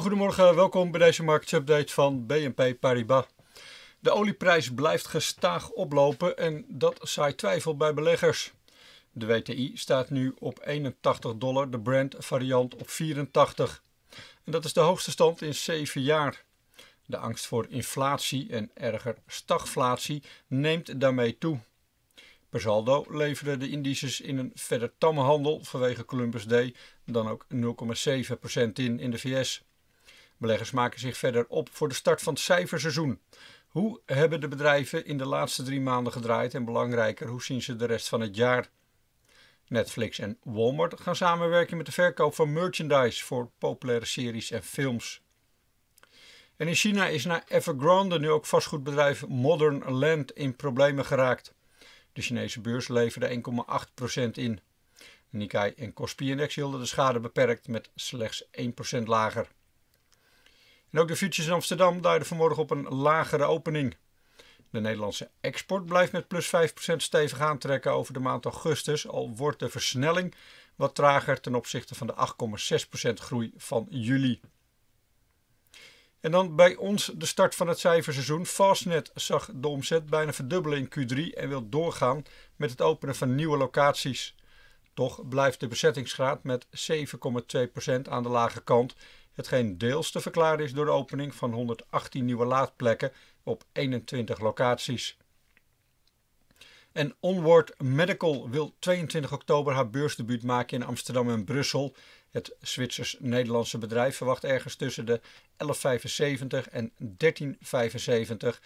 goedemorgen, welkom bij deze update van BNP Paribas. De olieprijs blijft gestaag oplopen en dat zaait twijfel bij beleggers. De WTI staat nu op 81 dollar, de Brent variant op 84. En dat is de hoogste stand in 7 jaar. De angst voor inflatie en erger stagflatie neemt daarmee toe. Per saldo de indices in een verder tamme handel vanwege Columbus Day dan ook 0,7% in in de VS. Beleggers maken zich verder op voor de start van het cijferseizoen. Hoe hebben de bedrijven in de laatste drie maanden gedraaid en belangrijker, hoe zien ze de rest van het jaar? Netflix en Walmart gaan samenwerken met de verkoop van merchandise voor populaire series en films. En in China is na Evergrande nu ook vastgoedbedrijf Modern Land in problemen geraakt. De Chinese beurs leverde 1,8% in. Nikkei en Kospi Index hielden de schade beperkt met slechts 1% lager. En ook de futures in Amsterdam duiden vanmorgen op een lagere opening. De Nederlandse export blijft met plus 5% stevig aantrekken over de maand augustus, al wordt de versnelling wat trager ten opzichte van de 8,6% groei van juli. En dan bij ons de start van het cijferseizoen. Fastnet zag de omzet bijna verdubbelen in Q3 en wil doorgaan met het openen van nieuwe locaties. Toch blijft de bezettingsgraad met 7,2% aan de lage kant hetgeen deels te verklaren is door de opening van 118 nieuwe laadplekken op 21 locaties. En Onward Medical wil 22 oktober haar beursdebuut maken in Amsterdam en Brussel. Het Zwitsers-Nederlandse bedrijf verwacht ergens tussen de 11,75 en 13,75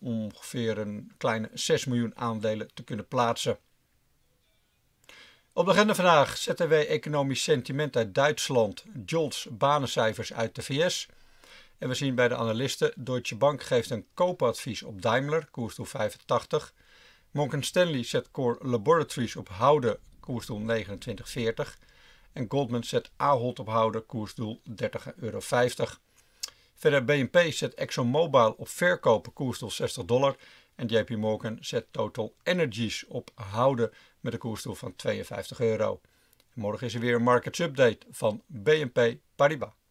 ongeveer een kleine 6 miljoen aandelen te kunnen plaatsen. Op de agenda vandaag ZTW economisch sentiment uit Duitsland, JOLTS banencijfers uit de VS. En we zien bij de analisten Deutsche Bank geeft een koopadvies op Daimler, koersdoel 85. Monken Stanley zet Core Laboratories op houden, koersdoel 29,40. En Goldman zet Ahold op houden, koersdoel 30,50 euro. Verder BNP zet ExxonMobil op verkopen, koers 60 dollar. En JP Morgan zet Total Energies op houden met een koersdoel van 52 euro. Morgen is er weer een markets update van BNP Paribas.